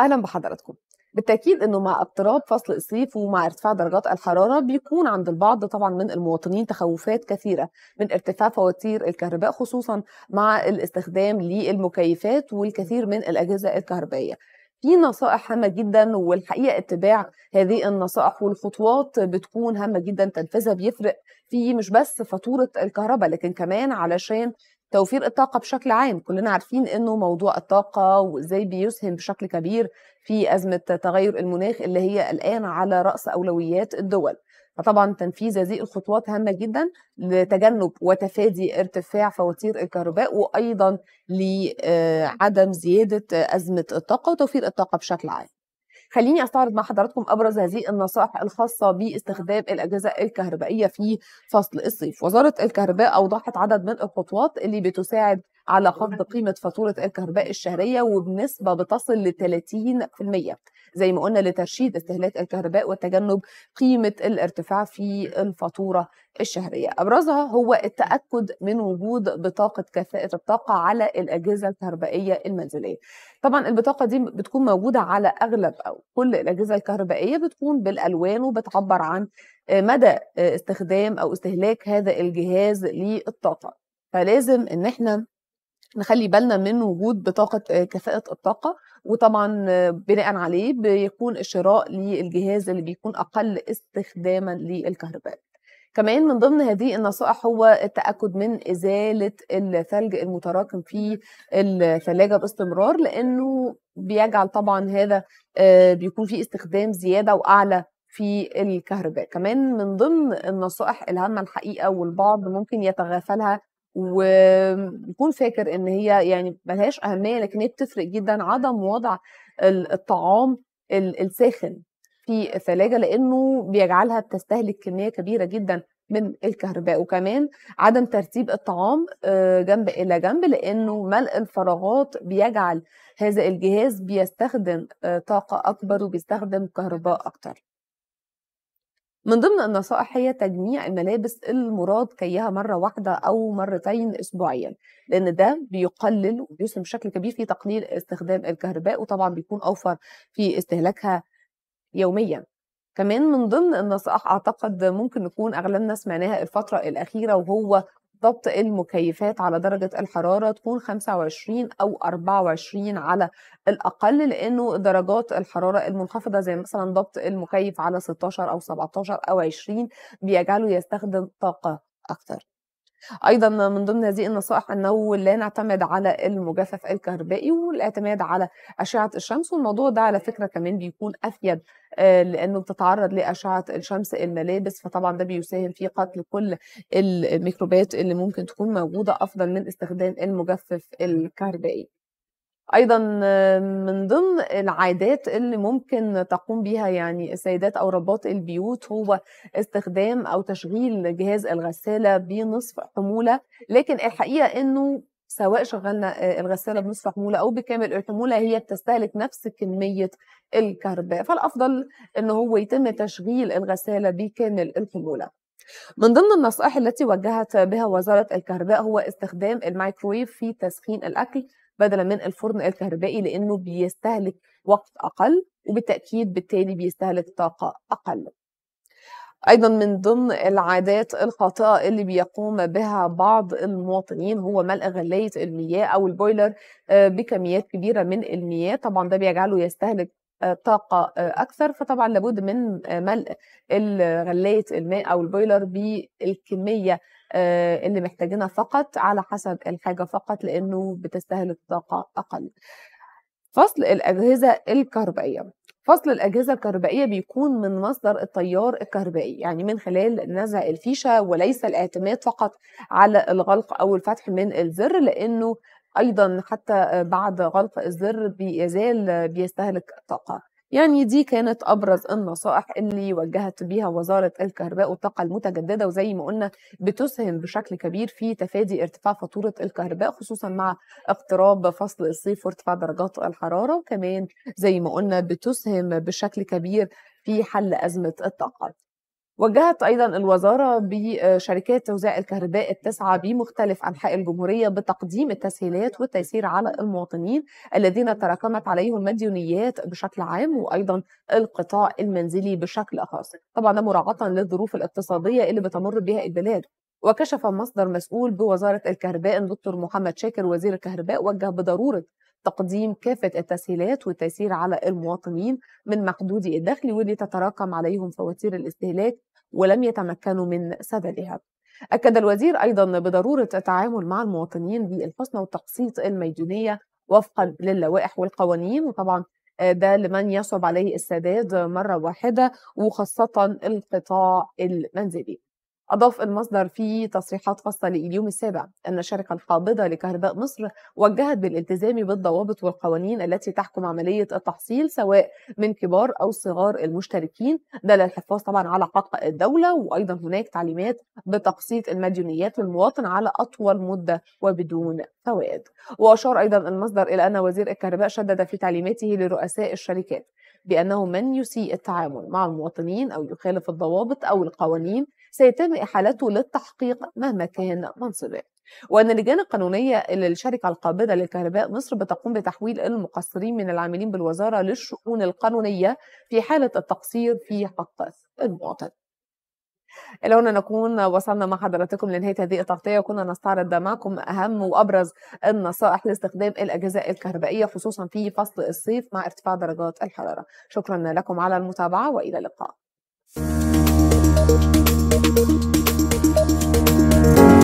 اهلا بحضراتكم بالتاكيد انه مع اقتراب فصل الصيف ومع ارتفاع درجات الحراره بيكون عند البعض طبعا من المواطنين تخوفات كثيره من ارتفاع فواتير الكهرباء خصوصا مع الاستخدام للمكيفات والكثير من الاجهزه الكهربائيه في نصائح هامه جدا والحقيقه اتباع هذه النصائح والخطوات بتكون هامه جدا تنفيذها بيفرق في مش بس فاتوره الكهرباء لكن كمان علشان توفير الطاقة بشكل عام كلنا عارفين انه موضوع الطاقة وازاي بيسهم بشكل كبير في أزمة تغير المناخ اللي هي الآن على رأس أولويات الدول فطبعا تنفيذ هذه الخطوات هامة جدا لتجنب وتفادي ارتفاع فواتير الكهرباء وأيضا لعدم زيادة أزمة الطاقة وتوفير الطاقة بشكل عام خليني استعرض مع حضراتكم ابرز هذه النصائح الخاصه باستخدام الاجهزه الكهربائيه في فصل الصيف وزاره الكهرباء اوضحت عدد من الخطوات اللي بتساعد على أيوة. خفض قيمة فاتورة الكهرباء الشهرية وبنسبة بتصل ل 30% زي ما قلنا لترشيد استهلاك الكهرباء وتجنب قيمة الارتفاع في الفاتورة الشهرية أبرزها هو التأكد من وجود بطاقة كفاءة الطاقة على الأجهزة الكهربائية المنزلية طبعا البطاقة دي بتكون موجودة على أغلب أو كل الأجهزة الكهربائية بتكون بالألوان وبتعبر عن آه، مدى آه، استخدام أو استهلاك هذا الجهاز للطاقة فلازم إن احنا نخلي بالنا من وجود بطاقه آه، كفاءه الطاقه وطبعا آه، بناء عليه بيكون الشراء للجهاز اللي بيكون اقل استخداما للكهرباء كمان من ضمن هذه النصائح هو التأكد من إزالة الثلج المتراكم في الثلاجة باستمرار لأنه بيجعل طبعا هذا آه، بيكون في استخدام زيادة وأعلى في الكهرباء كمان من ضمن النصائح الهامة الحقيقة والبعض ممكن يتغافلها ويكون فاكر ان هي يعني ملهاش اهميه لكن هي بتفرق جدا عدم وضع الطعام الساخن في الثلاجه لانه بيجعلها بتستهلك كميه كبيره جدا من الكهرباء وكمان عدم ترتيب الطعام آه، جنب الى جنب لانه ملء الفراغات بيجعل هذا الجهاز بيستخدم آه، طاقه اكبر وبيستخدم كهرباء اكتر من ضمن النصائح هي تجميع الملابس المراد كيها مرة واحدة أو مرتين أسبوعيا لأن ده بيقلل وبيسهم بشكل كبير في تقليل استخدام الكهرباء وطبعا بيكون أوفر في استهلاكها يوميا كمان من ضمن النصائح أعتقد ممكن نكون أغلبنا سمعناها الفترة الأخيرة وهو ضبط المكيفات على درجة الحرارة تكون 25 أو 24 على الأقل لأنه درجات الحرارة المنخفضة زي مثلا ضبط المكيف على 16 أو 17 أو 20 بيجعله يستخدم طاقة أكتر ايضا من ضمن هذه النصائح انه لا نعتمد على المجفف الكهربائي والاعتماد على اشعه الشمس والموضوع ده على فكره كمان بيكون افيد آه، لانه بتتعرض لاشعه الشمس الملابس فطبعا ده بيساهم في قتل كل الميكروبات اللي ممكن تكون موجوده افضل من استخدام المجفف الكهربائي ايضا من ضمن العادات اللي ممكن تقوم بيها يعني السيدات او ربات البيوت هو استخدام او تشغيل جهاز الغساله بنصف حموله لكن الحقيقه انه سواء شغلنا آه، الغساله بنصف حموله او بكامل الحموله هي بتستهلك نفس كميه الكهرباء فالافضل ان هو يتم تشغيل الغساله بكامل الحموله من ضمن النصائح التي وجهت بها وزارة الكهرباء هو استخدام الميكرويف في تسخين الأكل بدلا من الفرن الكهربائي لأنه بيستهلك وقت أقل وبالتأكيد بالتالي بيستهلك طاقة أقل أيضا من ضمن العادات الخاطئة اللي بيقوم بها بعض المواطنين هو ملء غلاية المياه أو البويلر آه، بكميات كبيرة من المياه طبعا ده بيجعله يستهلك آه، طاقه آه، اكثر فطبعا لابد من آه، ملء غلايه الماء او البويلر بالكميه اللي محتاجينها فقط على حسب الحاجه فقط لانه بتستهلك طاقه اقل فصل الاجهزه الكهربائيه فصل الأجهزة الكهربائية بيكون من مصدر التيار الكهربائي يعني من خلال نزع الفيشة وليس الاعتماد فقط على الغلق أو الفتح من الزر لأنه ايضا حتى بعد غلق الزر بيزال بيستهلك طاقه يعني دي كانت ابرز النصائح اللي وجهت بيها وزاره الكهرباء والطاقه المتجدده وزي ما قلنا بتسهم بشكل كبير في تفادي ارتفاع فاتوره الكهرباء خصوصا مع اقتراب فصل الصيف وارتفاع درجات الحراره وكمان زي ما قلنا بتسهم بشكل كبير في حل ازمه الطاقه. وجهت أيضا الوزارة بشركات آه، توزيع الكهرباء التسعة بمختلف أنحاء الجمهورية بتقديم التسهيلات والتيسير على المواطنين الذين تراكمت عليهم مديونيات بشكل عام وأيضا القطاع المنزلي بشكل خاص طبعا مراعاة للظروف الاقتصادية اللي بتمر بها البلاد وكشف مصدر مسؤول بوزارة الكهرباء الدكتور محمد شاكر وزير الكهرباء وجه بضرورة تقديم كافة التسهيلات والتيسير على المواطنين من محدودي الدخل واللي تتراكم عليهم فواتير الاستهلاك ولم يتمكنوا من سددها أكد الوزير أيضا بضرورة التعامل مع المواطنين بالحسنى والتقسيط الميدانية وفقا للوائح والقوانين وطبعا آه، ده لمن يصعب عليه السداد مرة واحدة وخاصة القطاع المنزلي أضاف المصدر في تصريحات خاصة لليوم السابع أن الشركة القابضة لكهرباء مصر وجهت بالالتزام بالضوابط والقوانين التي تحكم عملية التحصيل سواء من كبار أو صغار المشتركين ده للحفاظ طبعا على حق الدولة وأيضا هناك تعليمات بتقسيط المديونيات للمواطن على أطول مدة وبدون فوائد وأشار أيضا المصدر إلى أن وزير الكهرباء شدد في تعليماته لرؤساء الشركات بأنه من يسيء التعامل مع المواطنين أو يخالف الضوابط أو القوانين سيتم إحالته للتحقيق مهما كان منصبه وأن اللجان القانونية للشركة القابضة للكهرباء مصر بتقوم بتحويل المقصرين من العاملين بالوزارة للشؤون القانونية في حالة التقصير في حق المواطن إلى هنا نكون وصلنا مع حضراتكم لنهاية هذه التغطية وكنا نستعرض معكم أهم وأبرز النصائح لاستخدام الأجهزة الكهربائية خصوصا في فصل الصيف مع ارتفاع درجات الحرارة شكرا لكم على المتابعة وإلى اللقاء thank you